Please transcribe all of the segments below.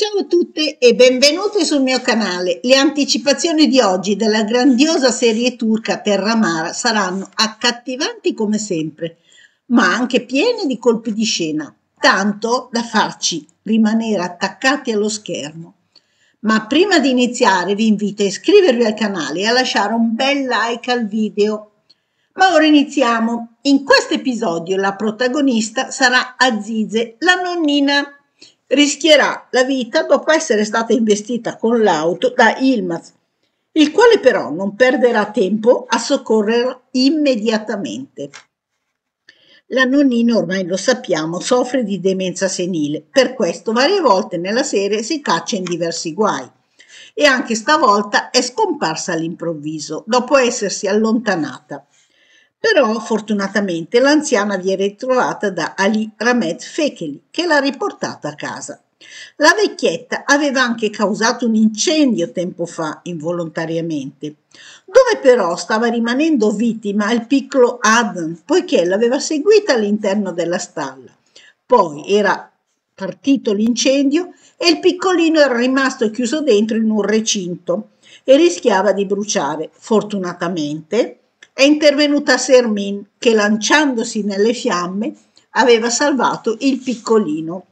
Ciao a tutte e benvenute sul mio canale. Le anticipazioni di oggi della grandiosa serie turca per Ramara saranno accattivanti come sempre, ma anche piene di colpi di scena, tanto da farci rimanere attaccati allo schermo. Ma prima di iniziare vi invito a iscrivervi al canale e a lasciare un bel like al video. Ma ora iniziamo. In questo episodio la protagonista sarà Azize, la nonnina rischierà la vita dopo essere stata investita con l'auto da Ilmaz, il quale però non perderà tempo a soccorrerla immediatamente. La nonnina, ormai lo sappiamo, soffre di demenza senile, per questo varie volte nella serie si caccia in diversi guai. E anche stavolta è scomparsa all'improvviso, dopo essersi allontanata. Però fortunatamente l'anziana viene ritrovata da Ali Ramed Fekeli che l'ha riportata a casa. La vecchietta aveva anche causato un incendio tempo fa involontariamente, dove però stava rimanendo vittima il piccolo Adam, poiché l'aveva seguita all'interno della stalla. Poi era partito l'incendio e il piccolino era rimasto chiuso dentro in un recinto e rischiava di bruciare. Fortunatamente è intervenuta Sermin che lanciandosi nelle fiamme aveva salvato il piccolino.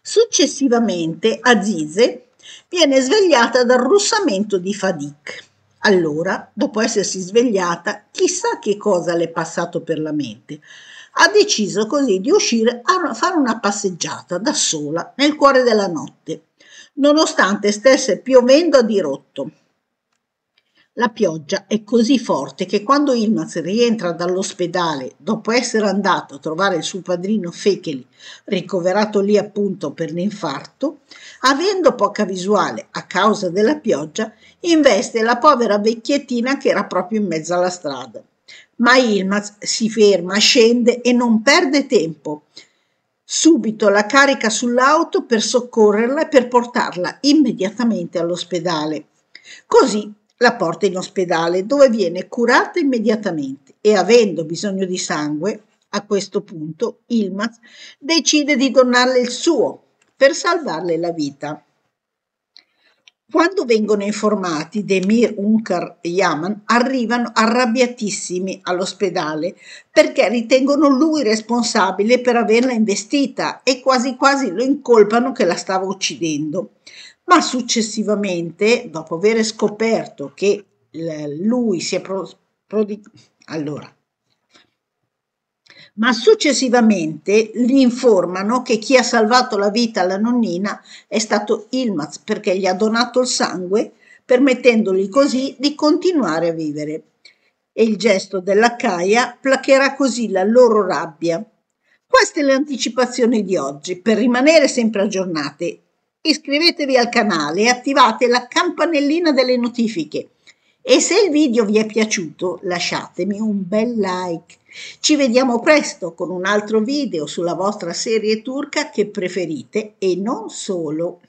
Successivamente Azize viene svegliata dal russamento di Fadik. Allora, dopo essersi svegliata, chissà che cosa le è passato per la mente. Ha deciso così di uscire a fare una passeggiata da sola nel cuore della notte, nonostante stesse piovendo a dirotto. La pioggia è così forte che quando Ilmaz rientra dall'ospedale, dopo essere andato a trovare il suo padrino Fecheli, ricoverato lì appunto per l'infarto, avendo poca visuale a causa della pioggia, investe la povera vecchiettina che era proprio in mezzo alla strada. Ma Ilmaz si ferma, scende e non perde tempo. Subito la carica sull'auto per soccorrerla e per portarla immediatamente all'ospedale. Così la porta in ospedale dove viene curata immediatamente e avendo bisogno di sangue, a questo punto Ilmaz decide di donarle il suo per salvarle la vita. Quando vengono informati Demir, Unkar e Yaman, arrivano arrabbiatissimi all'ospedale perché ritengono lui responsabile per averla investita e quasi quasi lo incolpano che la stava uccidendo ma successivamente, dopo aver scoperto che eh, lui si è pro, prodigato, allora, ma successivamente gli informano che chi ha salvato la vita alla nonnina è stato Ilmaz perché gli ha donato il sangue, permettendogli così di continuare a vivere. E il gesto della Caia placherà così la loro rabbia. Queste le anticipazioni di oggi. Per rimanere sempre aggiornate iscrivetevi al canale e attivate la campanellina delle notifiche. E se il video vi è piaciuto lasciatemi un bel like. Ci vediamo presto con un altro video sulla vostra serie turca che preferite e non solo.